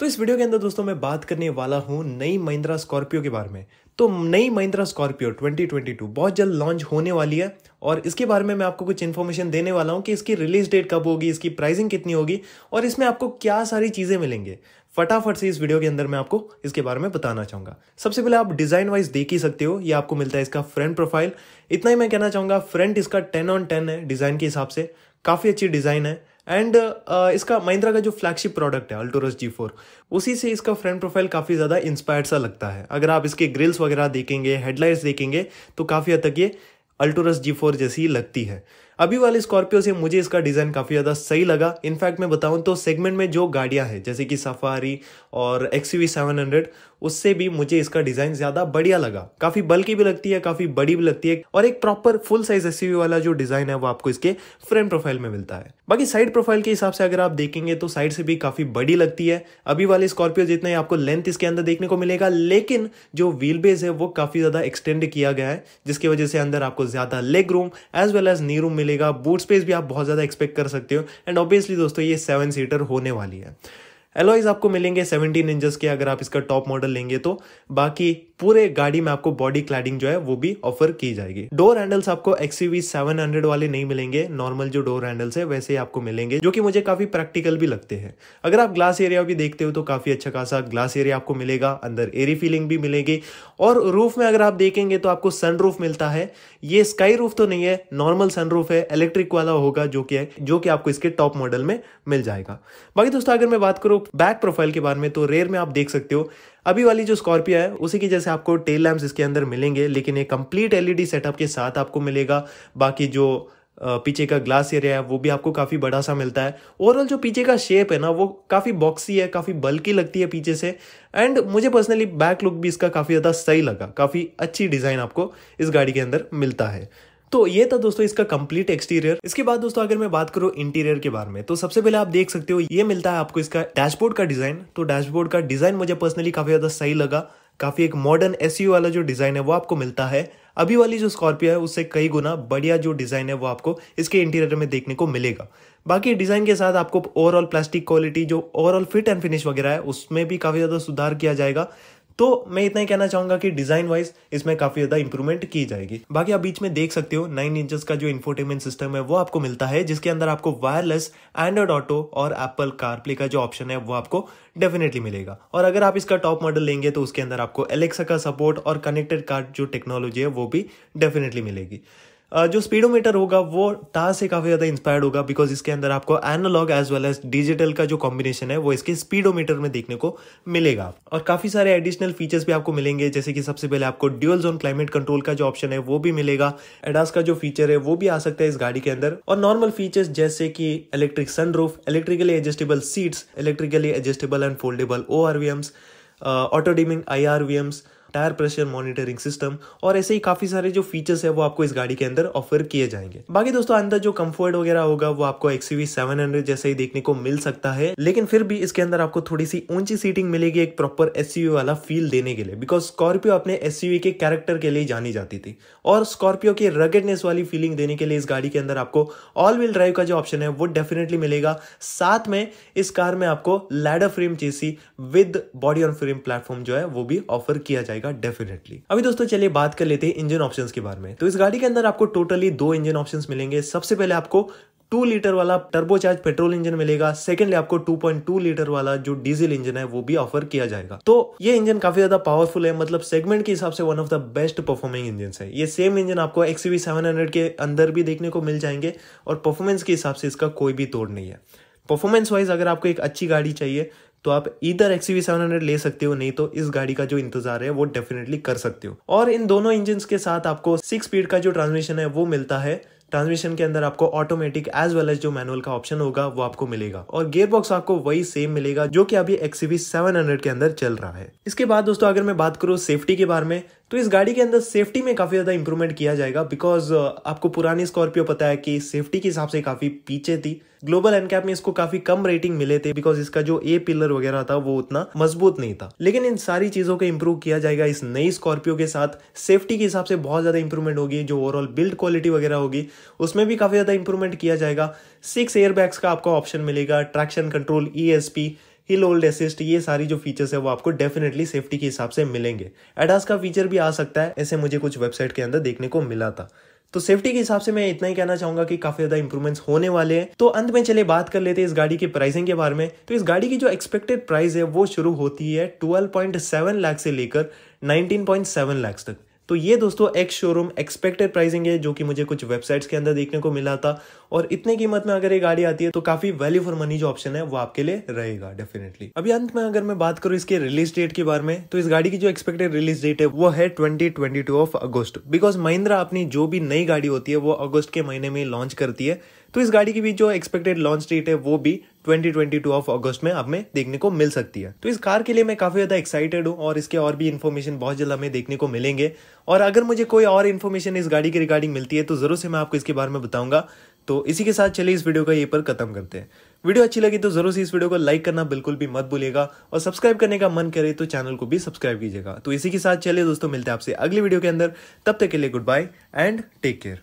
तो इस वीडियो के अंदर दोस्तों मैं बात करने वाला हूँ नई महिंद्रा स्कॉर्पियो के बारे में तो नई महिंद्रा स्कॉर्पियो 2022 बहुत जल्द लॉन्च होने वाली है और इसके बारे में मैं आपको कुछ इन्फॉर्मेशन देने वाला हूं कि इसकी रिलीज डेट कब होगी इसकी प्राइसिंग कितनी होगी और इसमें आपको क्या सारी चीज़ें मिलेंगे फटाफट से इस वीडियो के अंदर मैं आपको इसके बारे में बताना चाहूंगा सबसे पहले आप डिज़ाइन वाइज देख ही सकते हो ये आपको मिलता है इसका फ्रंट प्रोफाइल इतना ही मैं कहना चाहूंगा फ्रंट इसका टेन ऑन टेन है डिज़ाइन के हिसाब से काफ़ी अच्छी डिज़ाइन है एंड uh, इसका महिंद्रा का जो फ्लैगशिप प्रोडक्ट है अल्टोरस जी फोर उसी से इसका फ्रंट प्रोफाइल काफ़ी ज़्यादा इंस्पायर्ड सा लगता है अगर आप इसके ग्रिल्स वगैरह देखेंगे हेडलाइट्स देखेंगे तो काफ़ी हद तक ये अल्टोरस जी फोर जैसी लगती है अभी वाले स्कॉर्पियो से मुझे इसका डिज़ाइन काफ़ी ज़्यादा सही लगा इनफैक्ट मैं बताऊं तो सेगमेंट में जो गाड़ियां हैं जैसे कि सफारी और एक्स सेवन हंड्रेड उससे भी मुझे इसका डिज़ाइन ज़्यादा बढ़िया लगा काफ़ी बल्कि भी लगती है काफ़ी बड़ी भी लगती है और एक प्रॉपर फुल साइज एस वाला जो डिज़ाइन है वो आपको इसके फ्रंट प्रोफाइल में मिलता है बाकी साइड प्रोफाइल के हिसाब से अगर आप देखेंगे तो साइड से भी काफ़ी बड़ी लगती है अभी वाले स्कॉर्पियो जितना ही आपको लेंथ इसके अंदर देखने को मिलेगा लेकिन जो व्हील बेस है वो काफ़ी ज़्यादा एक्सटेंड किया गया है जिसकी वजह से अंदर आपको ज़्यादा leg room as well as knee room मिलेगा बूट स्पेस भी आप बहुत ज़्यादा एक्सपेक्ट कर सकते हो एंड ऑब्वियसली दोस्तों ये सेवन सीटर होने वाली है एलॉयज आपको मिलेंगे सेवनटीन इंचज के अगर आप इसका टॉप मॉडल लेंगे तो बाकी पूरे गाड़ी में आपको बॉडी क्लैडिंग जो है वो भी ऑफर की जाएगी डोर हैंडल्स आपको एक्सीवी सेवन हंड्रेड वाले नहीं मिलेंगे नॉर्मल जो डोर हैंडल्स है वैसे ही आपको मिलेंगे जो कि मुझे काफी प्रैक्टिकल भी लगते हैं अगर आप ग्लास एरिया भी देखते हो तो काफी अच्छा खासा ग्लास एरिया आपको मिलेगा अंदर एरी फीलिंग भी मिलेगी और रूफ में अगर आप देखेंगे तो आपको सन मिलता है ये स्काई रूफ तो नहीं है नॉर्मल सन है इलेक्ट्रिक वाला होगा जो कि जो कि आपको इसके टॉप मॉडल में मिल जाएगा बाकी दोस्तों अगर मैं बात करूँ बैक प्रोफाइल के बारे में तो रेयर में आप देख सकते हो अभी वाली जो स्कॉर्पियो है उसी की जैसे आपको टेल लैम्प इसके अंदर मिलेंगे लेकिन एक कंप्लीट एलईडी सेटअप के साथ आपको मिलेगा बाकी जो पीछे का ग्लास एरिया है वो भी आपको काफ़ी बड़ा सा मिलता है ओवरऑल जो पीछे का शेप है ना वो काफ़ी बॉक्सी है काफ़ी बल्की लगती है पीछे से एंड मुझे पर्सनली बैक लुक भी इसका काफ़ी ज़्यादा सही लगा काफ़ी अच्छी डिज़ाइन आपको इस गाड़ी के अंदर मिलता है तो ये था दोस्तों इसका कंप्लीट एक्सटीरियर इसके बाद दोस्तों अगर मैं बात करूँ इंटीरियर के बारे में तो सबसे पहले आप देख सकते हो ये मिलता है आपको इसका डैशबोर्ड का डिजाइन तो डैशबोर्ड का डिजाइन मुझे पर्सनली काफी ज्यादा सही लगा काफी एक मॉडर्न एस वाला जो डिजाइन है वो आपको मिलता है अभी वाली जो स्कॉर्पियो है उससे कई गुना बढ़िया जो डिजाइन है वो आपको इसके इंटीरियर में देखने को मिलेगा बाकी डिजाइन के साथ आपको ओवरऑल प्लास्टिक क्वालिटी जो ओवरऑल फिट एंड फिनिश वगैरह है उसमें भी काफी ज्यादा सुधार किया जाएगा तो मैं इतना ही कहना चाहूंगा कि डिजाइन वाइज इसमें काफी ज्यादा इंप्रूवमेंट की जाएगी बाकी आप बीच में देख सकते हो नाइन इंचेस का जो इन्फोटेनमेंट सिस्टम है वो आपको मिलता है जिसके अंदर आपको वायरलेस एंड्रॉइड ऑटो और एप्पल कारप्ले का जो ऑप्शन है वो आपको डेफिनेटली मिलेगा और अगर आप इसका टॉप मॉडल लेंगे तो उसके अंदर आपको एलेक्सा का सपोर्ट और कनेक्टेड कार्ड जो टेक्नोलॉजी है वो भी डेफिनेटली मिलेगी जो स्पीडोमीटर होगा वो टा से काफ़ी ज़्यादा इंस्पायर्ड होगा बिकॉज इसके अंदर आपको analogue as well as digital का जो कॉम्बिनेशन है वो इसके स्पीडोमीटर में देखने को मिलेगा और काफ़ी सारे एडिशनल फीचर्स भी आपको मिलेंगे जैसे कि सबसे पहले आपको ड्यूअल जोन क्लाइमेट कंट्रोल का जो ऑप्शन है वो भी मिलेगा एडास का जो फीचर है वो भी आ सकता है इस गाड़ी के अंदर और नॉर्मल फीचर्स जैसे कि electric sunroof electrically adjustable seats electrically adjustable and foldable O RVMs वी auto dimming I R tyre pressure monitoring system और ऐसे ही काफी सारे जो फीचर्स है वो आपको इस गाड़ी के अंदर ऑफर किए जाएंगे बाकी दोस्तों अंदर जो कम्फर्ट वगैरह होगा वो आपको एक्सीवी सेवन जैसे ही देखने को मिल सकता है लेकिन फिर भी इसके अंदर आपको थोड़ी सी ऊंची सीटिंग मिलेगी एक प्रॉपर एस वाला फील देने के लिए बिकॉज स्कॉर्पियो अपने एस के कैरेक्टर के लिए जानी जाती थी और स्कॉर्पियो की रगेडनेस वाली फीलिंग देने के लिए इस गाड़ी के अंदर आपको ऑल व्हील ड्राइव का जो ऑप्शन है वो डेफिनेटली मिलेगा साथ में इस कार में आपको ladder frame chassis with body on frame platform जो है वो भी ऑफर किया जाएगा जाएगा डेफिनेटली अभी दोस्तों चलिए बात कर लेते हैं इंजन ऑप्शन के बारे में तो इस गाड़ी के अंदर आपको टोटली दो इंजन ऑप्शन मिलेंगे सबसे पहले आपको 2 लीटर वाला टर्बोचार्ज पेट्रोल इंजन मिलेगा सेकेंडली आपको 2.2 लीटर वाला जो डीजल इंजन है वो भी ऑफर किया जाएगा तो ये इंजन काफी ज्यादा पावरफुल है मतलब सेगमेंट के हिसाब से one of the best performing engine है ये सेम इंजन आपको एक्सवी सेवन के अंदर भी देखने को मिल जाएंगे और परफॉर्मेंस के हिसाब से इसका कोई भी तोड़ नहीं है परफॉर्मेंस वाइज अगर आपको एक अच्छी गाड़ी चाहिए तो आप इधर एक्स सेवन ले सकते हो नहीं तो इस गाड़ी का जो इंतजार है वो डेफिनेटली कर सकते हो और इन दोनों इंजन के साथ आपको सिक्स स्पीड का जो ट्रांसमिशन है वो मिलता है ट्रांसमिशन के अंदर आपको ऑटोमेटिक एज वेल एज जो मैनुअल का ऑप्शन होगा वो आपको मिलेगा और गियर बॉक्स आपको वही सेम मिलेगा जो कि अभी एक्सीवी हंड्रेड के अंदर चल रहा है इसके बाद दोस्तों अगर मैं बात करूँ सेफ्टी के बारे में तो इस गाड़ी के अंदर सेफ्टी में काफ़ी ज़्यादा इंप्रूवमेंट किया जाएगा बिकॉज uh, आपको पुरानी स्कॉर्पियो पता है कि सेफ्टी के हिसाब से काफ़ी पीछे थी ग्लोबल एन कैप में इसको काफी कम रेटिंग मिले थे बिकॉज इसका जो ए पिलर वगैरह था वो उतना मजबूत नहीं था लेकिन इन सारी चीजों को इम्प्रूव किया जाएगा इस नई स्कॉर्पियो के साथ सेफ्टी के हिसाब से बहुत ज्यादा इंप्रूवमेंट होगी जो ओवरऑल बिल्ड क्वालिटी वगैरह होगी उसमें भी काफी ज्यादा इंप्रूवमेंट किया जाएगा सिक्स एयरबैग्स का आपको ऑप्शन मिलेगा ट्रैक्शन कंट्रोल ई हिल होल्ड असिस्ट ये सारी जो फीचर्स है वो आपको डेफिनेटली सेफ्टी के हिसाब से मिलेंगे एडास का फीचर भी आ सकता है ऐसे मुझे कुछ वेबसाइट के अंदर देखने को मिला था तो सेफ्टी के हिसाब से मैं इतना ही कहना चाहूंगा कि काफी ज्यादा इंप्रूवमेंट्स होने वाले हैं तो अंत में चले बात कर लेते हैं इस गाड़ी के प्राइसिंग के बारे में तो इस गाड़ी की जो एक्सपेक्टेड प्राइस है वो शुरू होती है 12.7 लाख से लेकर 19.7 लाख तक तो ये दोस्तों एक्स शोरूम एक्सपेक्टेड प्राइसिंग है जो कि मुझे कुछ वेबसाइट्स के अंदर देखने को मिला था और इतने कीमत में अगर ये गाड़ी आती है तो काफी वैल्यू फॉर मनी जो ऑप्शन है वो आपके लिए रहेगा डेफिनेटली अभी अंत में अगर मैं बात करूँ इसके रिलीज डेट के बारे में तो इस गाड़ी की जो एक्सपेक्टेड रिलीज डेट है वो है twenty of August because Mahindra अपनी जो भी नई गाड़ी होती है वो अगस्त के महीने में लॉन्च करती है तो इस गाड़ी की भी जो एक्सपेक्टेड लॉन्च डेट है वो भी 2022 ऑफ अगस्त में हमें देखने को मिल सकती है तो इस कार के लिए मैं काफ़ी ज़्यादा एक्साइटेड हूँ और इसके और भी इन्फॉर्मेशन बहुत जल्द हमें देखने को मिलेंगे और अगर मुझे कोई और इन्फॉर्मेशन इस गाड़ी के रिगार्डिंग मिलती है तो ज़रूर से मैं आपको इसके बारे में बताऊंगा तो इसी के साथ चलिए इस वीडियो का ये पर खत्म करते हैं वीडियो अच्छी लगी तो जरूर से इस वीडियो को लाइक करना बिल्कुल भी मत भूलिएगा और सब्सक्राइब करने का मन करे तो चैनल को भी सब्सक्राइब कीजिएगा तो इसी के साथ चलिए दोस्तों मिलते हैं आपसे अगली वीडियो के अंदर तब तक के लिए goodbye and take care